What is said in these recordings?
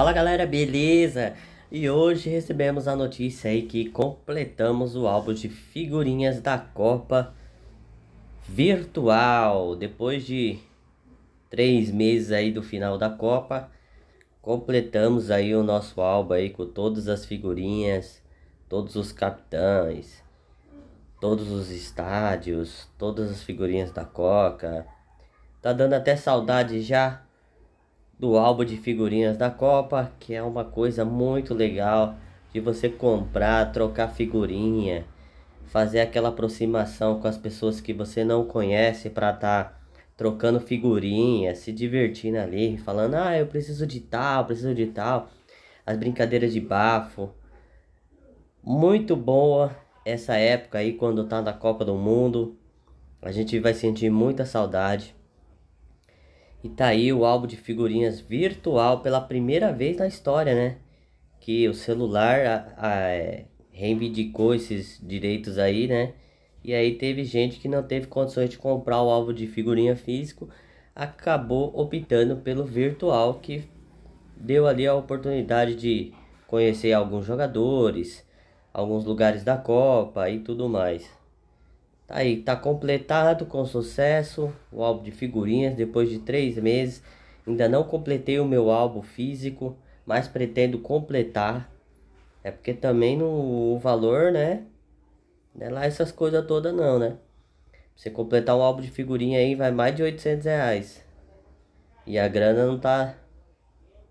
Fala galera, beleza? E hoje recebemos a notícia aí que completamos o álbum de figurinhas da Copa virtual. Depois de três meses aí do final da Copa, completamos aí o nosso álbum aí com todas as figurinhas, todos os capitães, todos os estádios, todas as figurinhas da Coca. Tá dando até saudade já do álbum de figurinhas da Copa, que é uma coisa muito legal de você comprar, trocar figurinha, fazer aquela aproximação com as pessoas que você não conhece para estar tá trocando figurinha, se divertindo ali, falando: "Ah, eu preciso de tal, preciso de tal". As brincadeiras de bafo. Muito boa essa época aí quando tá na Copa do Mundo. A gente vai sentir muita saudade. E tá aí o álbum de figurinhas virtual pela primeira vez na história, né? Que o celular a, a, é, reivindicou esses direitos aí, né? E aí teve gente que não teve condições de comprar o álbum de figurinha físico, acabou optando pelo virtual que deu ali a oportunidade de conhecer alguns jogadores, alguns lugares da Copa e tudo mais. Tá aí, tá completado com sucesso o álbum de figurinhas depois de três meses. Ainda não completei o meu álbum físico, mas pretendo completar. É porque também no, o valor, né? Não é lá essas coisas todas não, né? Você completar um álbum de figurinha aí vai mais de 800 reais. E a grana não tá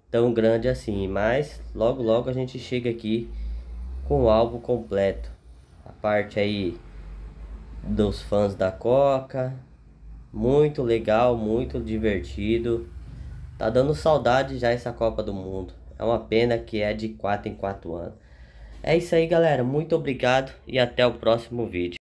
tão grande assim, mas logo logo a gente chega aqui com o álbum completo. A parte aí dos fãs da Coca. Muito legal, muito divertido. Tá dando saudade já essa Copa do Mundo. É uma pena que é de 4 em 4 anos. É isso aí, galera. Muito obrigado e até o próximo vídeo.